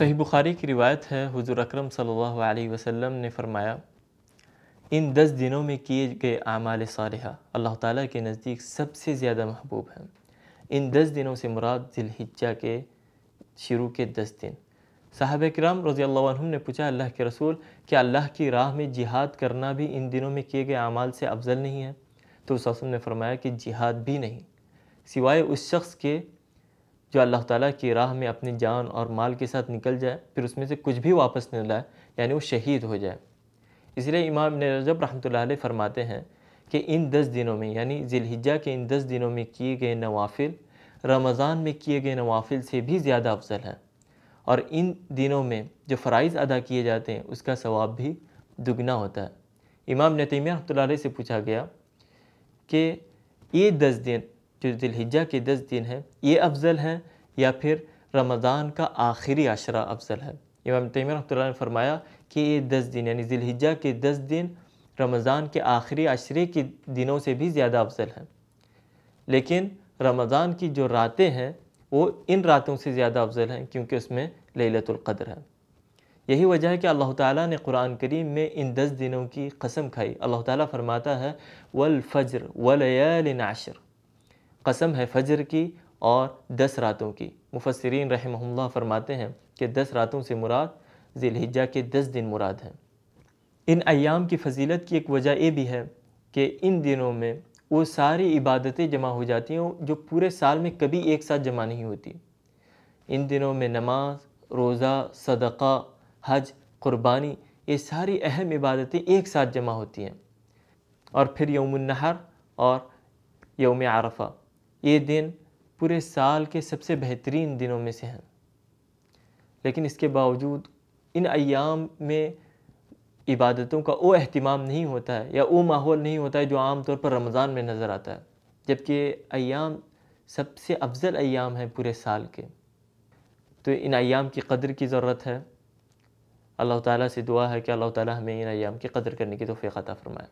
सही बुखारी की रिवायत है हुजूर अकरम सल्लल्लाहु अलैहि वसल्लम ने फरमाया इन दस दिनों में किए गए आमाल साल अल्लाह ताला के नज़दीक सबसे ज़्यादा महबूब हैं इन दस दिनों से मुराद दिलहिज्जा के शुरू के दस दिन साहब कराम रज़ी ने पूछा अल्लाह के रसूल कि अल्लाह की राह में जिहाद करना भी इन दिनों में किए गए अमाल से अफजल नहीं है तो उस ने फरमाया कि जिहाद भी नहीं सिवाय उस शख्स के जो अल्लाह ताला की राह में अपनी जान और माल के साथ निकल जाए फिर उसमें से कुछ भी वापस न लाए यानी वो शहीद हो जाए इसलिए इमाम ने रजब रहमत फरमाते हैं कि इन दस दिनों में यानी जिलहिजा के इन दस दिनों में किए गए नवाफिल रमज़ान में किए गए नवाफिल से भी ज़्यादा अफजल हैं और इन दिनों में जो फ़राइज अदा किए जाते हैं उसका सवाब भी दुगना होता है इमाम नतीम रहमत से पूछा गया कि ये दस दिन जो दिलहिजा के दस दिन हैं ये अफजल हैं या फिर रमज़ान का आखिरी अशरा अफजल है इमाम तैम रमतल्ला ने फरमाया कि ये दस दिन यानी दिलहिजा के दस दिन रमज़ान के आखिरी अशरे के दिनों से भी ज़्यादा अफजल हैं लेकिन रमज़ान की जो रातें हैं वो इन रातों से ज़्यादा अफजल हैं क्योंकि उसमें लतुल्क़दर है यही वजह है कि अल्लाह ताला ने कुरान करीम में इन दस दिनों की कसम खाई अल्लाह ताला फरमाता है वल फजर वल आशर कसम है फजर की और दस रातों की मुफसरीन रहमल्ला फरमाते हैं कि दस रातों से मुराद ज़िलहिजा के दस दिन मुराद हैं इन अयाम की फजीलत की एक वजह ये भी है कि इन दिनों में वो सारी इबादतें जमा हो जाती हैं जो पूरे साल में कभी एक साथ जमा नहीं होती इन दिनों में नमाज रोज़ा सदका हज क़ुरबानी ये सारी अहम इबादतें एक साथ जमा होती हैं और फिर यौम नहर और यौम आरफा ये दिन पूरे साल के सबसे बेहतरीन दिनों में से हैं लेकिन इसके बावजूद इन अयाम में इबादतों का वो अहतमाम नहीं होता है या वो माहौल नहीं होता है जो आम तौर पर रमज़ान में नज़र आता है जबकि अयाम सबसे अफजल अयाम हैं पूरे साल के तो इन अयाम की कदर की ज़रूरत है अल्लाह ताला से दुआ है कि अल्लाह ताला हमें इन अयाम की कदर करने की तोफ़ी ख़ता फ़रमाए